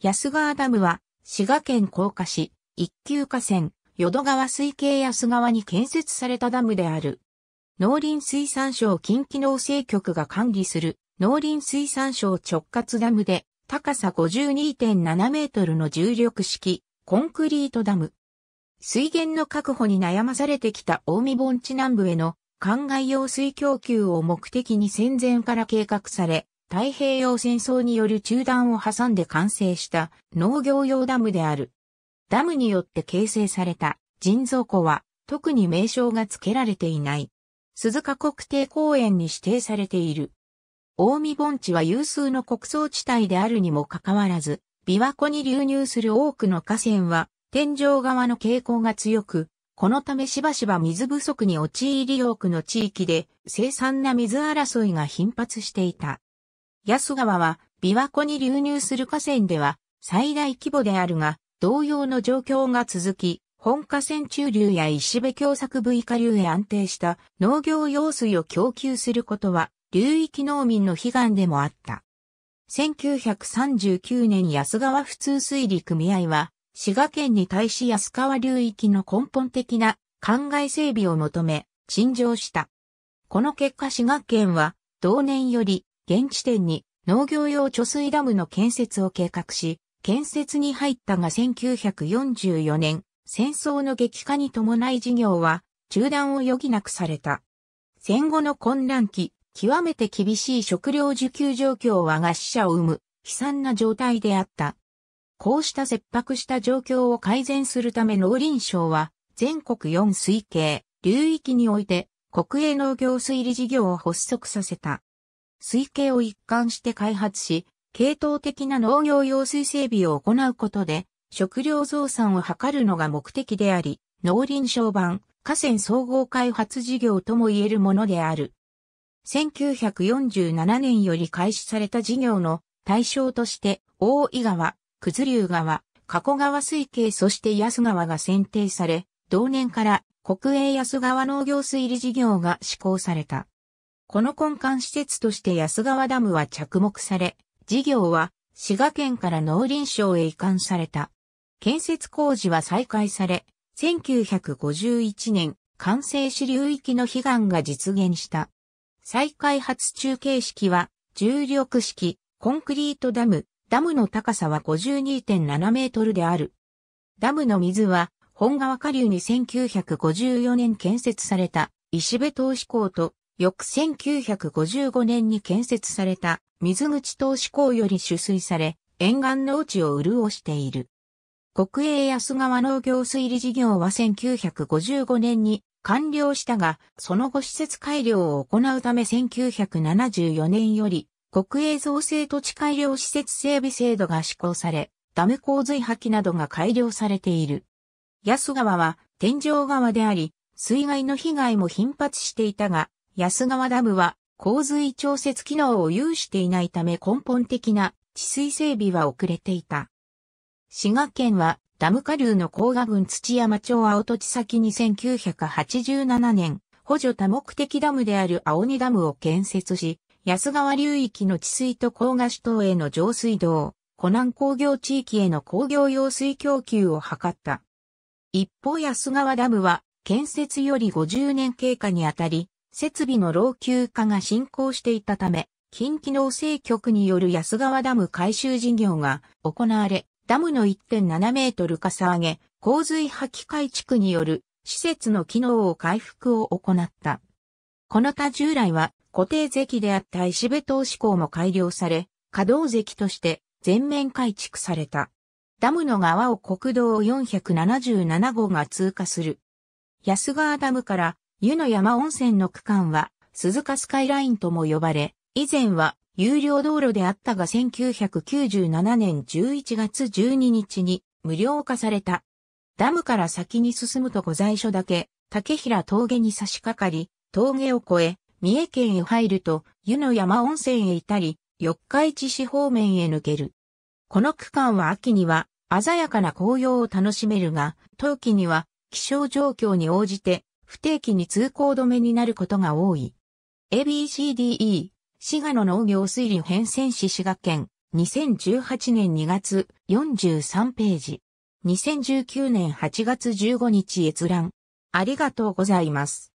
安川ダムは、滋賀県甲賀市、一級河川、淀川水系安川に建設されたダムである。農林水産省近畿農政局が管理する農林水産省直轄ダムで高さ52.7メートルの重力式コンクリートダム。水源の確保に悩まされてきた大見盆地南部への灌漑用水供給を目的に戦前から計画され、太平洋戦争による中断を挟んで完成した農業用ダムである。ダムによって形成された人造湖は特に名称が付けられていない。鈴鹿国定公園に指定されている。大見盆地は有数の国葬地帯であるにもかかわらず、琵琶湖に流入する多くの河川は天井側の傾向が強く、このためしばしば水不足に陥り多くの地域で生産な水争いが頻発していた。安川は琵琶湖に流入する河川では最大規模であるが、同様の状況が続き、本河川中流や石部共作部以下流へ安定した農業用水を供給することは、流域農民の悲願でもあった。1939年安川普通水利組合は、滋賀県に対し安川流域の根本的な灌漑整備を求め、陳情した。この結果滋賀県は、同年より現地点に農業用貯水ダムの建設を計画し、建設に入ったが1944年、戦争の激化に伴い事業は中断を余儀なくされた。戦後の混乱期、極めて厳しい食料需給状況は餓死者を生む悲惨な状態であった。こうした切迫した状況を改善するため農林省は全国4水系、流域において国営農業水利事業を発足させた。水系を一貫して開発し、系統的な農業用水整備を行うことで、食料増産を図るのが目的であり、農林省版、河川総合開発事業とも言えるものである。1947年より開始された事業の対象として、大井川、九頭竜川、加古川水系そして安川が選定され、同年から国営安川農業水利事業が施行された。この根幹施設として安川ダムは着目され、事業は滋賀県から農林省へ移管された。建設工事は再開され、1951年、完成支流域の悲願が実現した。再開発中継式は、重力式、コンクリートダム、ダムの高さは52.7メートルである。ダムの水は、本川下流に1954年建設された石部投資港と翌1955年に建設された水口投資港より取水され、沿岸の地を潤している。国営安川農業水利事業は1955年に完了したが、その後施設改良を行うため1974年より国営造成土地改良施設整備制度が施行され、ダム洪水破棄などが改良されている。安川は天井川であり、水害の被害も頻発していたが、安川ダムは洪水調節機能を有していないため根本的な治水整備は遅れていた。滋賀県はダム下流の甲賀郡土山町青土地先に1987年、補助多目的ダムである青鬼ダムを建設し、安川流域の治水と甲賀市等への上水道、湖南工業地域への工業用水供給を図った。一方安川ダムは建設より50年経過にあたり、設備の老朽化が進行していたため、近畿農政局による安川ダム改修事業が行われ、ダムの1.7メートルかさ上げ、洪水破棄改築による施設の機能を回復を行った。この他従来は固定石であった石部投資港も改良され、稼働石として全面改築された。ダムの側を国道477号が通過する。安川ダムから湯の山温泉の区間は、鈴鹿スカイラインとも呼ばれ、以前は有料道路であったが1997年11月12日に無料化された。ダムから先に進むと御在所だけ、竹平峠に差し掛かり、峠を越え、三重県へ入ると湯の山温泉へ至り、四日市市方面へ抜ける。この区間は秋には鮮やかな紅葉を楽しめるが、冬季には気象状況に応じて不定期に通行止めになることが多い。ABCDE、滋賀の農業推理変遷史滋賀県、2018年2月43ページ。2019年8月15日閲覧。ありがとうございます。